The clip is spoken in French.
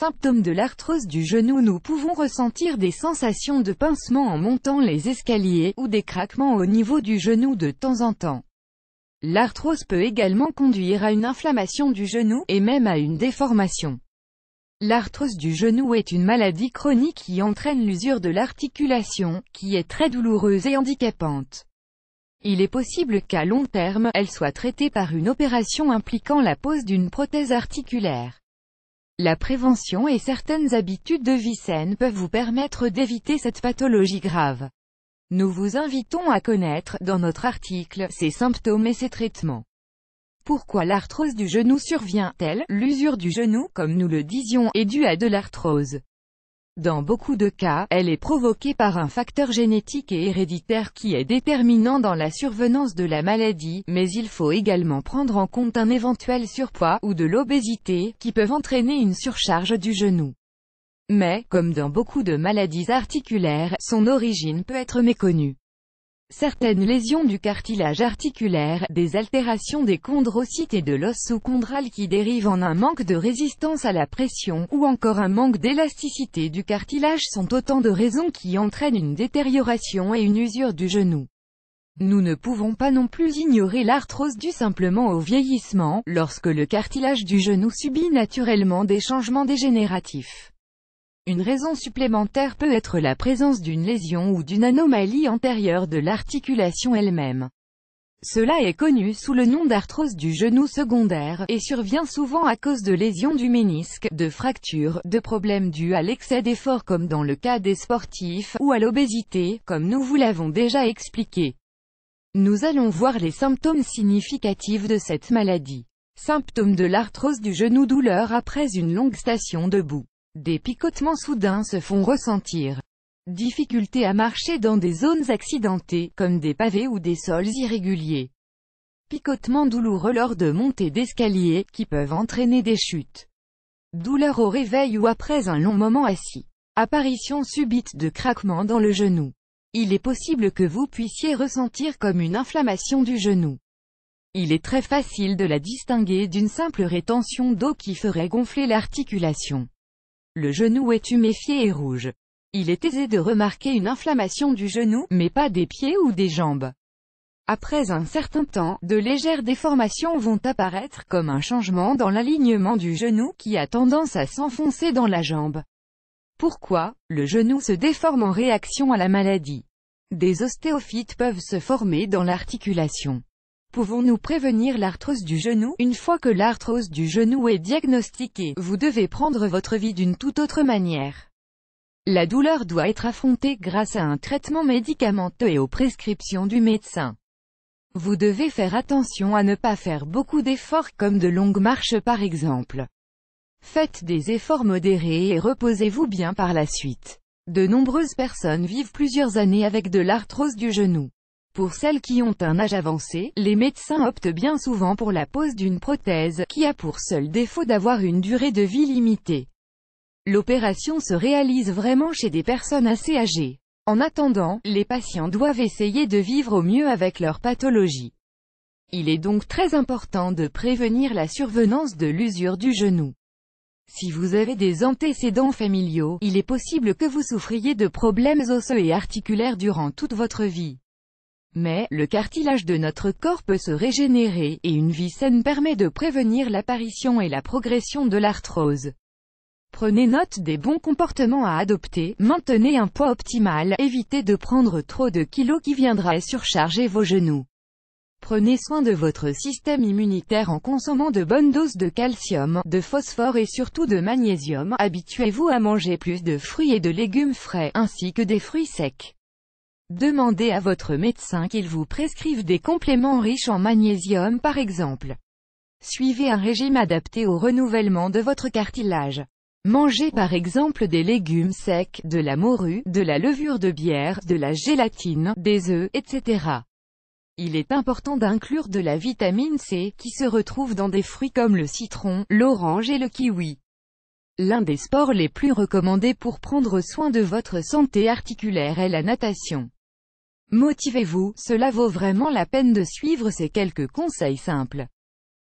symptômes de l'arthrose du genou nous pouvons ressentir des sensations de pincement en montant les escaliers, ou des craquements au niveau du genou de temps en temps. L'arthrose peut également conduire à une inflammation du genou, et même à une déformation. L'arthrose du genou est une maladie chronique qui entraîne l'usure de l'articulation, qui est très douloureuse et handicapante. Il est possible qu'à long terme, elle soit traitée par une opération impliquant la pose d'une prothèse articulaire. La prévention et certaines habitudes de vie saines peuvent vous permettre d'éviter cette pathologie grave. Nous vous invitons à connaître, dans notre article, ses symptômes et ses traitements. Pourquoi l'arthrose du genou survient-elle L'usure du genou, comme nous le disions, est due à de l'arthrose. Dans beaucoup de cas, elle est provoquée par un facteur génétique et héréditaire qui est déterminant dans la survenance de la maladie, mais il faut également prendre en compte un éventuel surpoids, ou de l'obésité, qui peuvent entraîner une surcharge du genou. Mais, comme dans beaucoup de maladies articulaires, son origine peut être méconnue certaines lésions du cartilage articulaire, des altérations des chondrocytes et de l'os sous-chondral qui dérivent en un manque de résistance à la pression, ou encore un manque d'élasticité du cartilage sont autant de raisons qui entraînent une détérioration et une usure du genou. Nous ne pouvons pas non plus ignorer l'arthrose due simplement au vieillissement, lorsque le cartilage du genou subit naturellement des changements dégénératifs. Une raison supplémentaire peut être la présence d'une lésion ou d'une anomalie antérieure de l'articulation elle-même. Cela est connu sous le nom d'arthrose du genou secondaire, et survient souvent à cause de lésions du ménisque, de fractures, de problèmes dus à l'excès d'efforts comme dans le cas des sportifs, ou à l'obésité, comme nous vous l'avons déjà expliqué. Nous allons voir les symptômes significatifs de cette maladie. Symptômes de l'arthrose du genou Douleur après une longue station debout. Des picotements soudains se font ressentir. Difficulté à marcher dans des zones accidentées, comme des pavés ou des sols irréguliers. Picotements douloureux lors de montées d'escaliers qui peuvent entraîner des chutes. Douleur au réveil ou après un long moment assis. Apparition subite de craquements dans le genou. Il est possible que vous puissiez ressentir comme une inflammation du genou. Il est très facile de la distinguer d'une simple rétention d'eau qui ferait gonfler l'articulation. Le genou est huméfié et rouge. Il est aisé de remarquer une inflammation du genou, mais pas des pieds ou des jambes. Après un certain temps, de légères déformations vont apparaître comme un changement dans l'alignement du genou qui a tendance à s'enfoncer dans la jambe. Pourquoi Le genou se déforme en réaction à la maladie. Des ostéophytes peuvent se former dans l'articulation. Pouvons-nous prévenir l'arthrose du genou Une fois que l'arthrose du genou est diagnostiquée, vous devez prendre votre vie d'une toute autre manière. La douleur doit être affrontée grâce à un traitement médicamenteux et aux prescriptions du médecin. Vous devez faire attention à ne pas faire beaucoup d'efforts comme de longues marches par exemple. Faites des efforts modérés et reposez-vous bien par la suite. De nombreuses personnes vivent plusieurs années avec de l'arthrose du genou. Pour celles qui ont un âge avancé, les médecins optent bien souvent pour la pose d'une prothèse, qui a pour seul défaut d'avoir une durée de vie limitée. L'opération se réalise vraiment chez des personnes assez âgées. En attendant, les patients doivent essayer de vivre au mieux avec leur pathologie. Il est donc très important de prévenir la survenance de l'usure du genou. Si vous avez des antécédents familiaux, il est possible que vous souffriez de problèmes osseux et articulaires durant toute votre vie. Mais, le cartilage de notre corps peut se régénérer, et une vie saine permet de prévenir l'apparition et la progression de l'arthrose. Prenez note des bons comportements à adopter, maintenez un poids optimal, évitez de prendre trop de kilos qui viendra surcharger vos genoux. Prenez soin de votre système immunitaire en consommant de bonnes doses de calcium, de phosphore et surtout de magnésium. Habituez-vous à manger plus de fruits et de légumes frais, ainsi que des fruits secs. Demandez à votre médecin qu'il vous prescrive des compléments riches en magnésium par exemple. Suivez un régime adapté au renouvellement de votre cartilage. Mangez par exemple des légumes secs, de la morue, de la levure de bière, de la gélatine, des œufs, etc. Il est important d'inclure de la vitamine C, qui se retrouve dans des fruits comme le citron, l'orange et le kiwi. L'un des sports les plus recommandés pour prendre soin de votre santé articulaire est la natation. Motivez-vous, cela vaut vraiment la peine de suivre ces quelques conseils simples.